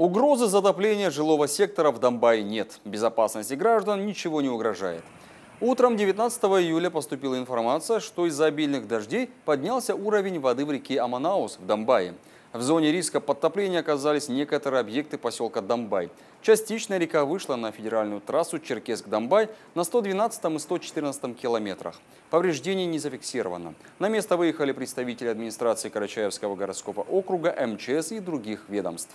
Угрозы затопления жилого сектора в Донбайе нет. Безопасности граждан ничего не угрожает. Утром 19 июля поступила информация, что из-за обильных дождей поднялся уровень воды в реке Аманаус в Донбайе. В зоне риска подтопления оказались некоторые объекты поселка Донбай. Частично река вышла на федеральную трассу Черкесск-Донбай на 112 и 114 километрах. Повреждений не зафиксировано. На место выехали представители администрации Карачаевского городского округа, МЧС и других ведомств.